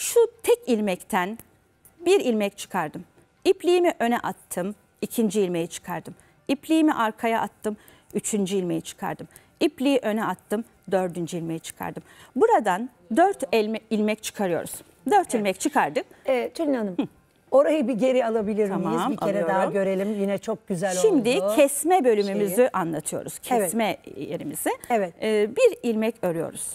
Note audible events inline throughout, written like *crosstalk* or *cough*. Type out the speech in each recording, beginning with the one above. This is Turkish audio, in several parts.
Şu tek ilmekten bir ilmek çıkardım. İpliğimi öne attım, ikinci ilmeği çıkardım. İpliğimi arkaya attım, üçüncü ilmeği çıkardım. İpliği öne attım, dördüncü ilmeği çıkardım. Buradan dört elme, ilmek çıkarıyoruz. Dört evet. ilmek çıkardık. Ee, Tülin Hanım, Hı. orayı bir geri alabilir tamam, miyiz? Bir kere alıyorum. daha görelim. Yine çok güzel Şimdi oldu. Şimdi kesme bölümümüzü Şeyi. anlatıyoruz. Kesme evet. yerimizi. Evet. Ee, bir ilmek örüyoruz.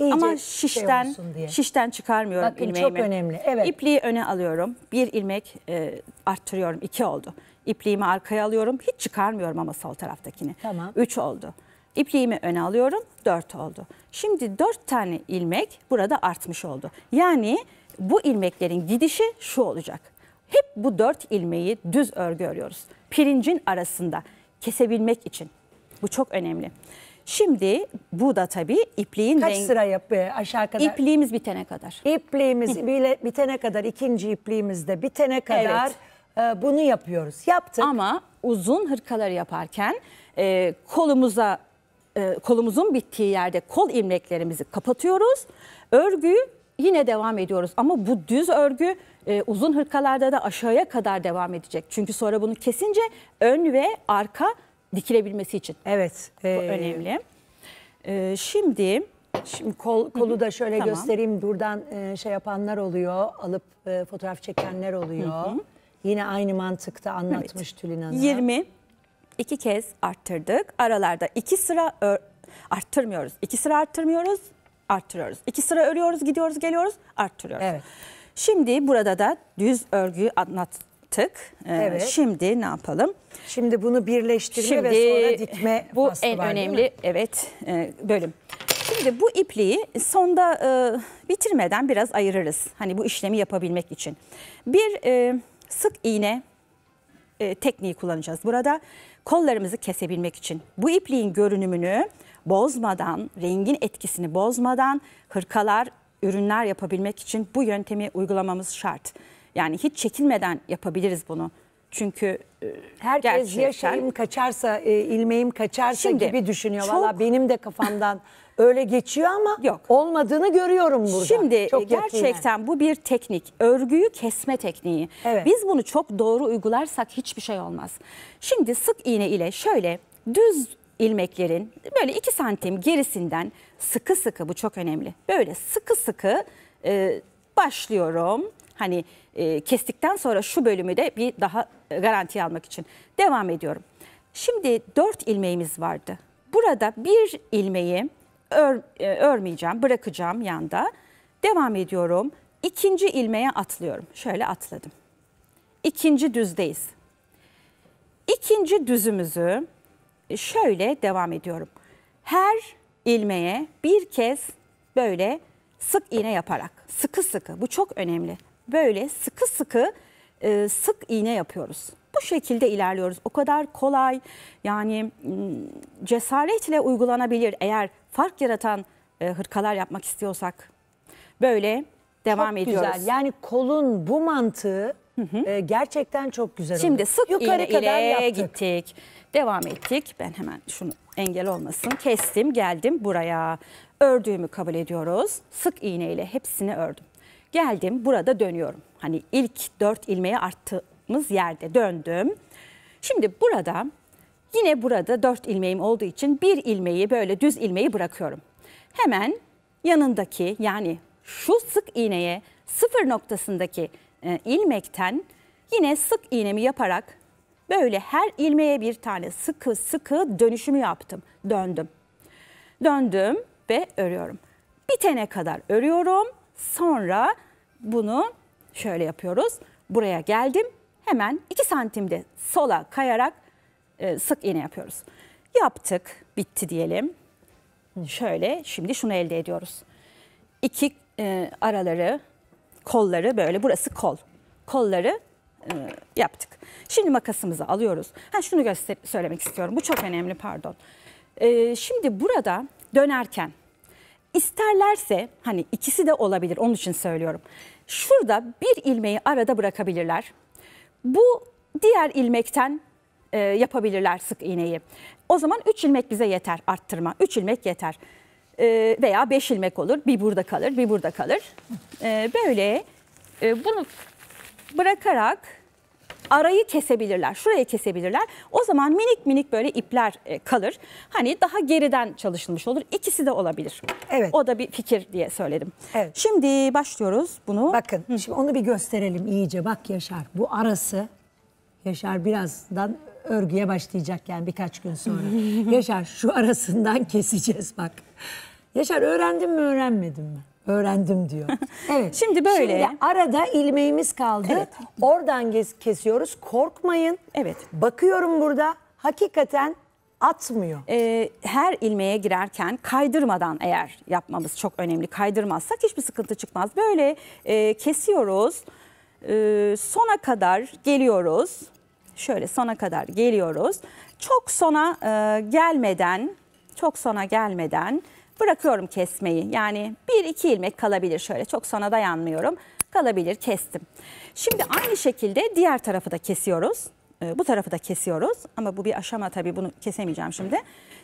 İyice Ama şey şişten şey şişten çıkarmıyorum Bakın, ilmeğimi. çok önemli. Evet. İpliği öne alıyorum. Bir ilmek e, arttırıyorum. iki oldu. İpliğimi arkaya alıyorum. Hiç çıkarmıyorum ama sol taraftakini. Tamam. Üç oldu. İpliğimi öne alıyorum. Dört oldu. Şimdi dört tane ilmek burada artmış oldu. Yani bu ilmeklerin gidişi şu olacak. Hep bu dört ilmeği düz örgü örüyoruz. Pirincin arasında kesebilmek için. Bu çok önemli. Şimdi bu da tabii ipliğin Kaç sıra yapı aşağı kadar? İpliğimiz bitene kadar. İpliğimiz bile, bitene kadar ikinci ipliğimiz de bitene kadar e, bunu yapıyoruz. Yaptık. Ama uzun hırkalar yaparken e, kolumuza e, kolumuzun bittiği yerde kol ilmeklerimizi kapatıyoruz. Örgüyü yine devam ediyoruz ama bu düz örgü e, uzun hırkalarda da aşağıya kadar devam edecek. Çünkü sonra bunu kesince ön ve arka dikilebilmesi için. Evet. E, Bu önemli. E, şimdi... Şimdi kol, kolu da şöyle tamam. göstereyim. Buradan e, şey yapanlar oluyor, alıp e, fotoğraf çekenler oluyor. Hı hı. Yine aynı mantıkta anlatmış evet. Tülin Hanım. 20 iki kez arttırdık. Aralarda iki sıra arttırmıyoruz. İki sıra arttırmıyoruz, arttırıyoruz. İki sıra örüyoruz, gidiyoruz, geliyoruz, arttırıyoruz. Evet. Şimdi burada da düz örgüyü anlat, yaptık. Ee, evet. Şimdi ne yapalım? Şimdi bunu birleştirme Şimdi, ve sonra dikme bu en var, önemli evet e, bölüm. Şimdi bu ipliği sonda e, bitirmeden biraz ayırırız. Hani bu işlemi yapabilmek için. Bir e, sık iğne e, tekniği kullanacağız burada. Kollarımızı kesebilmek için. Bu ipliğin görünümünü bozmadan, rengin etkisini bozmadan hırkalar, ürünler yapabilmek için bu yöntemi uygulamamız şart. Yani hiç çekinmeden yapabiliriz bunu. Çünkü e, herkes gerçekten... ya şeyim kaçarsa, e, ilmeğim kaçarsa Şimdi, gibi düşünüyor. Çok... Valla benim de kafamdan *laughs* öyle geçiyor ama Yok. olmadığını görüyorum burada. Şimdi çok gerçekten bu bir teknik. Örgüyü kesme tekniği. Evet. Biz bunu çok doğru uygularsak hiçbir şey olmaz. Şimdi sık iğne ile şöyle düz ilmeklerin böyle 2 santim gerisinden sıkı sıkı bu çok önemli. Böyle sıkı sıkı e, başlıyorum Hani e, kestikten sonra şu bölümü de bir daha e, garanti almak için. Devam ediyorum. Şimdi dört ilmeğimiz vardı. Burada bir ilmeği ör, e, örmeyeceğim, bırakacağım yanda. Devam ediyorum. İkinci ilmeğe atlıyorum. Şöyle atladım. İkinci düzdeyiz. İkinci düzümüzü şöyle devam ediyorum. Her ilmeğe bir kez böyle sık iğne yaparak, sıkı sıkı bu çok önemli böyle sıkı sıkı e, sık iğne yapıyoruz. Bu şekilde ilerliyoruz. O kadar kolay yani hmm, cesaretle uygulanabilir eğer fark yaratan e, hırkalar yapmak istiyorsak. Böyle devam çok ediyoruz. Güzel. Yani kolun bu mantığı hı hı. E, gerçekten çok güzel Şimdi oldu. sık Yukarı iğne kadar ile yaptık. gittik. Devam ettik. Ben hemen şunu engel olmasın. Kestim geldim buraya. Ördüğümü kabul ediyoruz. Sık iğneyle hepsini ördüm. Geldim burada dönüyorum. Hani ilk dört ilmeği arttığımız yerde döndüm. Şimdi burada yine burada dört ilmeğim olduğu için bir ilmeği böyle düz ilmeği bırakıyorum. Hemen yanındaki yani şu sık iğneye sıfır noktasındaki e, ilmekten yine sık iğnemi yaparak böyle her ilmeğe bir tane sıkı sıkı dönüşümü yaptım. Döndüm. Döndüm ve örüyorum. Bitene kadar örüyorum Sonra bunu şöyle yapıyoruz. Buraya geldim. Hemen 2 santimde sola kayarak e, sık iğne yapıyoruz. Yaptık. Bitti diyelim. Şöyle şimdi şunu elde ediyoruz. İki e, araları, kolları böyle. Burası kol. Kolları e, yaptık. Şimdi makasımızı alıyoruz. Ha şunu göster söylemek istiyorum. Bu çok önemli pardon. E, şimdi burada dönerken İsterlerse hani ikisi de olabilir onun için söylüyorum. Şurada bir ilmeği arada bırakabilirler. Bu diğer ilmekten e, yapabilirler sık iğneyi. O zaman 3 ilmek bize yeter arttırma. 3 ilmek yeter. E, veya 5 ilmek olur. Bir burada kalır, bir burada kalır. E, böyle e, bunu bırakarak arayı kesebilirler. Şurayı kesebilirler. O zaman minik minik böyle ipler e, kalır. Hani daha geriden çalışılmış olur. İkisi de olabilir. Evet. O da bir fikir diye söyledim. Evet. Şimdi başlıyoruz bunu. Bakın Hı. şimdi onu bir gösterelim iyice. Bak Yaşar bu arası Yaşar birazdan örgüye başlayacak yani birkaç gün sonra. *laughs* Yaşar şu arasından keseceğiz bak. Yaşar öğrendim mi öğrenmedim mi? öğrendim diyor. *laughs* Evet. Şimdi böyle. Şimdi arada ilmeğimiz kaldı. Evet. Oradan kesiyoruz. Korkmayın. Evet. Bakıyorum burada hakikaten atmıyor. Ee, her ilmeğe girerken kaydırmadan eğer yapmamız çok önemli. Kaydırmazsak hiçbir sıkıntı çıkmaz. Böyle e, kesiyoruz. E, sona kadar geliyoruz. Şöyle sona kadar geliyoruz. Çok sona e, gelmeden, çok sona gelmeden bırakıyorum kesmeyi. Yani bir iki ilmek kalabilir şöyle çok sona dayanmıyorum. Kalabilir kestim. Şimdi aynı şekilde diğer tarafı da kesiyoruz. Ee, bu tarafı da kesiyoruz ama bu bir aşama tabii bunu kesemeyeceğim şimdi.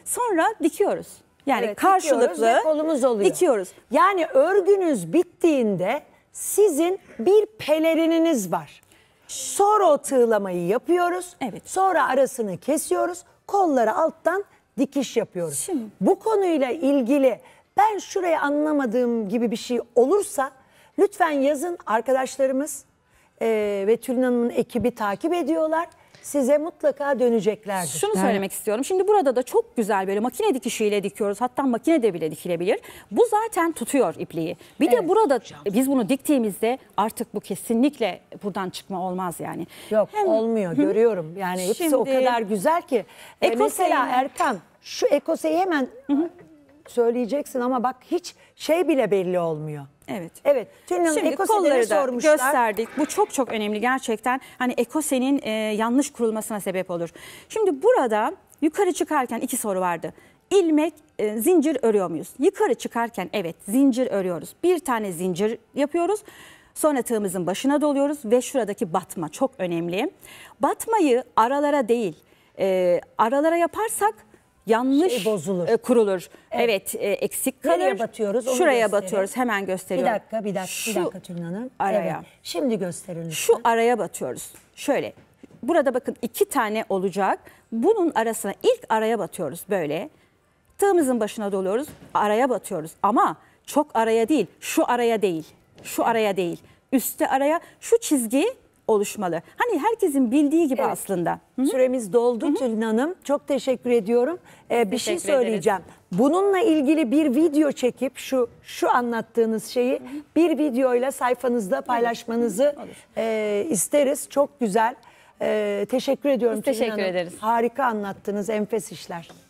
Sonra dikiyoruz. Yani evet, karşılıklı dikiyoruz, kolumuz oluyor. dikiyoruz. Yani örgünüz bittiğinde sizin bir pelerininiz var. Sonra o tığlamayı yapıyoruz. Evet. Sonra arasını kesiyoruz. Kolları alttan dikiş yapıyoruz. Şimdi. Bu konuyla ilgili ben şurayı anlamadığım gibi bir şey olursa lütfen yazın arkadaşlarımız e, ve Tülin Hanım'ın ekibi takip ediyorlar size mutlaka döneceklerdir. Şunu evet. söylemek istiyorum. Şimdi burada da çok güzel böyle makine dikişiyle dikiyoruz. Hatta makine de bile dikilebilir. Bu zaten tutuyor ipliği. Bir evet. de burada biz bunu diktiğimizde artık bu kesinlikle buradan çıkma olmaz yani. Yok Hem, olmuyor hı. görüyorum. Yani hepsi Şimdi, o kadar güzel ki. Ee, ekoseyi, mesela Erkan şu ekoseyi hemen hı hı. söyleyeceksin ama bak hiç şey bile belli olmuyor. Evet. Evet. Tülin Hanım Şimdi kolları da sormuşlar. gösterdik. Bu çok çok önemli gerçekten. Hani ekosenin e, yanlış kurulmasına sebep olur. Şimdi burada yukarı çıkarken iki soru vardı. İlmek, e, zincir örüyor muyuz? Yukarı çıkarken evet zincir örüyoruz. Bir tane zincir yapıyoruz. Sonra tığımızın başına doluyoruz ve şuradaki batma çok önemli. Batmayı aralara değil, e, aralara yaparsak yanlış şey bozulur. E, kurulur. Evet, evet e, eksik kalır. Nereye batıyoruz? Onu Şuraya gösterin. batıyoruz. Hemen gösteriyorum. Bir dakika, bir dakika, Şu bir dakika Tülin Hanım. Araya. Evet. Şimdi gösterin. Lütfen. Şu araya batıyoruz. Şöyle. Burada bakın iki tane olacak. Bunun arasına ilk araya batıyoruz böyle. Tığımızın başına doluyoruz. Araya batıyoruz. Ama çok araya değil. Şu araya değil. Şu araya değil. Üste araya. Şu çizgi oluşmalı. Hani herkesin bildiği gibi evet. aslında. Hı-hı. Süremiz doldu Hı-hı. Tülin Hanım. Çok teşekkür ediyorum. Ee, bir şey teşekkür şey söyleyeceğim. Ederiz. Bununla ilgili bir video çekip şu şu anlattığınız şeyi Hı-hı. bir videoyla sayfanızda paylaşmanızı e, isteriz. Çok güzel. E, teşekkür ediyorum Biz Tülin teşekkür Hanım. ederiz. Harika anlattınız. Enfes işler.